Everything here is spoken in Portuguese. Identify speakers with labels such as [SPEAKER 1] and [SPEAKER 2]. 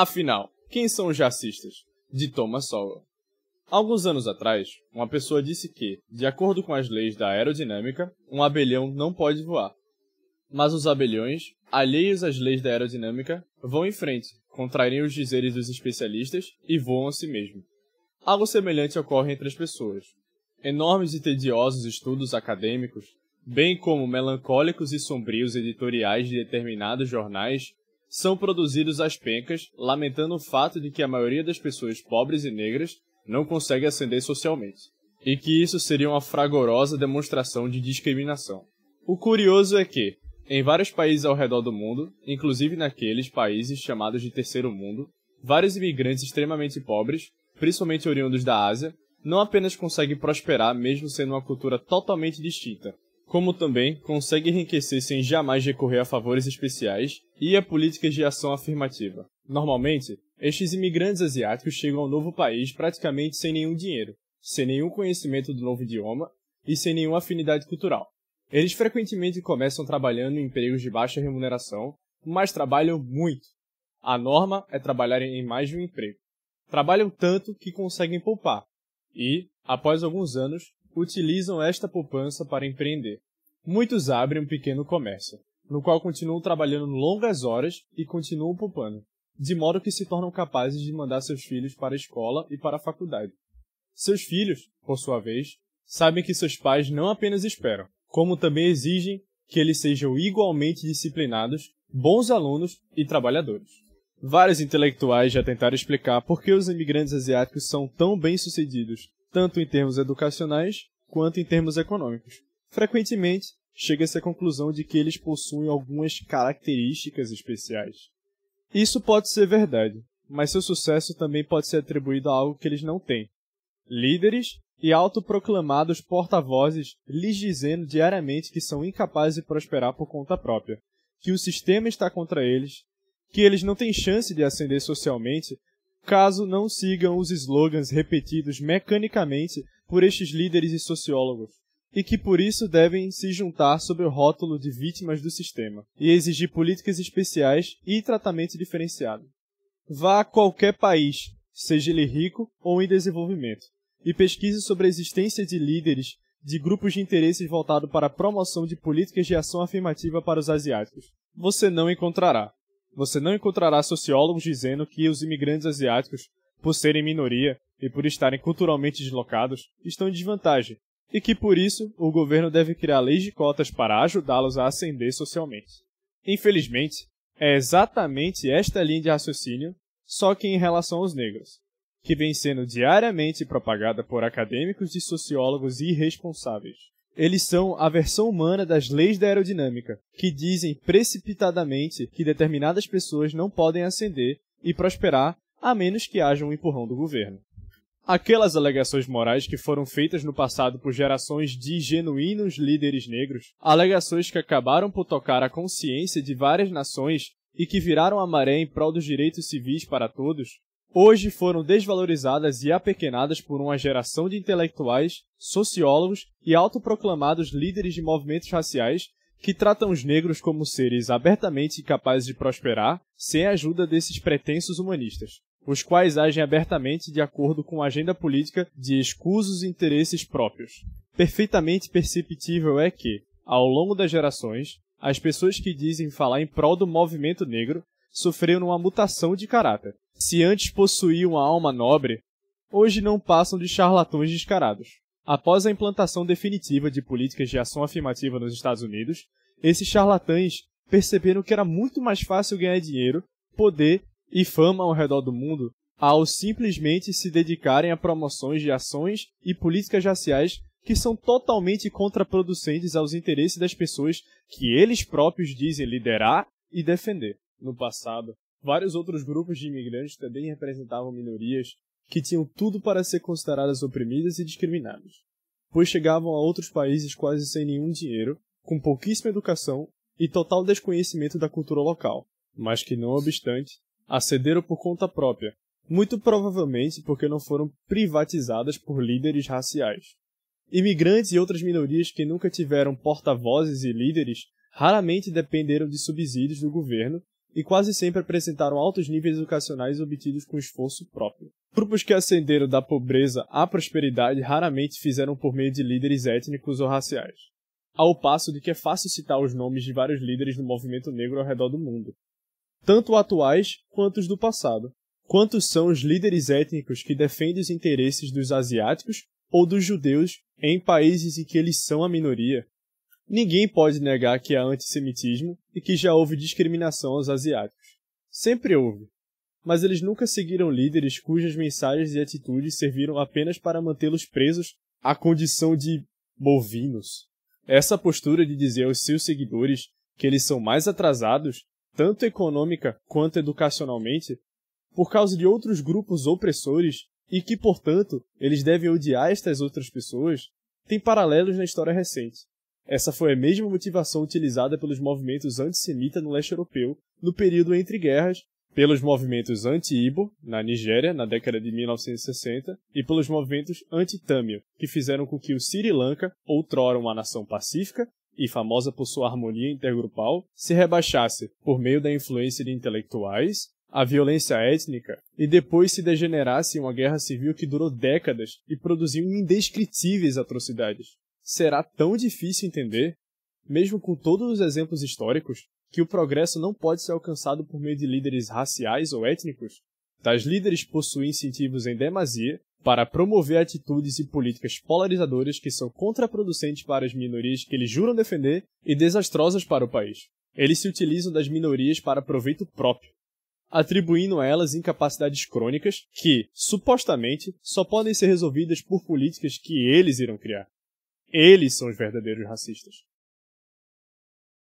[SPEAKER 1] Afinal, quem são os jacistas? De Thomas Sowell. Alguns anos atrás, uma pessoa disse que, de acordo com as leis da aerodinâmica, um abelhão não pode voar. Mas os abelhões, alheios às leis da aerodinâmica, vão em frente, contrairem os dizeres dos especialistas e voam a si mesmo. Algo semelhante ocorre entre as pessoas. Enormes e tediosos estudos acadêmicos, bem como melancólicos e sombrios editoriais de determinados jornais, são produzidos às pencas, lamentando o fato de que a maioria das pessoas pobres e negras não consegue ascender socialmente, e que isso seria uma fragorosa demonstração de discriminação. O curioso é que, em vários países ao redor do mundo, inclusive naqueles países chamados de terceiro mundo, vários imigrantes extremamente pobres, principalmente oriundos da Ásia, não apenas conseguem prosperar mesmo sendo uma cultura totalmente distinta, como também consegue enriquecer sem jamais recorrer a favores especiais e a políticas de ação afirmativa. Normalmente, estes imigrantes asiáticos chegam ao novo país praticamente sem nenhum dinheiro, sem nenhum conhecimento do novo idioma e sem nenhuma afinidade cultural. Eles frequentemente começam trabalhando em empregos de baixa remuneração, mas trabalham muito. A norma é trabalhar em mais de um emprego. Trabalham tanto que conseguem poupar e, após alguns anos, utilizam esta poupança para empreender. Muitos abrem um pequeno comércio, no qual continuam trabalhando longas horas e continuam poupando, de modo que se tornam capazes de mandar seus filhos para a escola e para a faculdade. Seus filhos, por sua vez, sabem que seus pais não apenas esperam, como também exigem que eles sejam igualmente disciplinados, bons alunos e trabalhadores. Vários intelectuais já tentaram explicar por que os imigrantes asiáticos são tão bem-sucedidos, tanto em termos educacionais quanto em termos econômicos frequentemente chega-se à conclusão de que eles possuem algumas características especiais. Isso pode ser verdade, mas seu sucesso também pode ser atribuído a algo que eles não têm. Líderes e autoproclamados porta-vozes lhes dizendo diariamente que são incapazes de prosperar por conta própria, que o sistema está contra eles, que eles não têm chance de ascender socialmente caso não sigam os slogans repetidos mecanicamente por estes líderes e sociólogos e que por isso devem se juntar sob o rótulo de vítimas do sistema e exigir políticas especiais e tratamento diferenciado. Vá a qualquer país, seja ele rico ou em desenvolvimento, e pesquise sobre a existência de líderes de grupos de interesses voltados para a promoção de políticas de ação afirmativa para os asiáticos. Você não encontrará. Você não encontrará sociólogos dizendo que os imigrantes asiáticos, por serem minoria e por estarem culturalmente deslocados, estão em desvantagem, e que por isso o governo deve criar leis de cotas para ajudá-los a ascender socialmente. Infelizmente, é exatamente esta linha de raciocínio, só que em relação aos negros, que vem sendo diariamente propagada por acadêmicos e sociólogos irresponsáveis. Eles são a versão humana das leis da aerodinâmica, que dizem precipitadamente que determinadas pessoas não podem ascender e prosperar a menos que haja um empurrão do governo. Aquelas alegações morais que foram feitas no passado por gerações de genuínos líderes negros, alegações que acabaram por tocar a consciência de várias nações e que viraram a maré em prol dos direitos civis para todos, hoje foram desvalorizadas e apequenadas por uma geração de intelectuais, sociólogos e autoproclamados líderes de movimentos raciais que tratam os negros como seres abertamente incapazes de prosperar sem a ajuda desses pretensos humanistas os quais agem abertamente de acordo com a agenda política de escusos interesses próprios. Perfeitamente perceptível é que, ao longo das gerações, as pessoas que dizem falar em prol do movimento negro sofreram uma mutação de caráter. Se antes possuíam uma alma nobre, hoje não passam de charlatões descarados. Após a implantação definitiva de políticas de ação afirmativa nos Estados Unidos, esses charlatães perceberam que era muito mais fácil ganhar dinheiro, poder e fama ao redor do mundo ao simplesmente se dedicarem a promoções de ações e políticas raciais que são totalmente contraproducentes aos interesses das pessoas que eles próprios dizem liderar e defender. No passado, vários outros grupos de imigrantes também representavam minorias que tinham tudo para ser consideradas oprimidas e discriminadas, pois chegavam a outros países quase sem nenhum dinheiro, com pouquíssima educação e total desconhecimento da cultura local, mas que, não obstante, acederam por conta própria, muito provavelmente porque não foram privatizadas por líderes raciais. Imigrantes e outras minorias que nunca tiveram porta-vozes e líderes raramente dependeram de subsídios do governo e quase sempre apresentaram altos níveis educacionais obtidos com esforço próprio. Grupos que ascenderam da pobreza à prosperidade raramente fizeram por meio de líderes étnicos ou raciais. Ao passo de que é fácil citar os nomes de vários líderes do movimento negro ao redor do mundo, tanto atuais quanto os do passado. Quantos são os líderes étnicos que defendem os interesses dos asiáticos ou dos judeus em países em que eles são a minoria? Ninguém pode negar que há antissemitismo e que já houve discriminação aos asiáticos. Sempre houve. Mas eles nunca seguiram líderes cujas mensagens e atitudes serviram apenas para mantê-los presos à condição de bovinos. Essa postura de dizer aos seus seguidores que eles são mais atrasados tanto econômica quanto educacionalmente, por causa de outros grupos opressores e que, portanto, eles devem odiar estas outras pessoas, tem paralelos na história recente. Essa foi a mesma motivação utilizada pelos movimentos antissemita no leste europeu no período entre guerras, pelos movimentos anti-Ibo, na Nigéria, na década de 1960, e pelos movimentos anti-Tamil, que fizeram com que o Sri Lanka, outrora uma nação pacífica, e famosa por sua harmonia intergrupal, se rebaixasse por meio da influência de intelectuais, a violência étnica e depois se degenerasse em uma guerra civil que durou décadas e produziu indescritíveis atrocidades. Será tão difícil entender, mesmo com todos os exemplos históricos, que o progresso não pode ser alcançado por meio de líderes raciais ou étnicos? Tais líderes possuem incentivos em demasia para promover atitudes e políticas polarizadoras que são contraproducentes para as minorias que eles juram defender e desastrosas para o país. Eles se utilizam das minorias para proveito próprio, atribuindo a elas incapacidades crônicas que, supostamente, só podem ser resolvidas por políticas que eles irão criar. Eles são os verdadeiros racistas.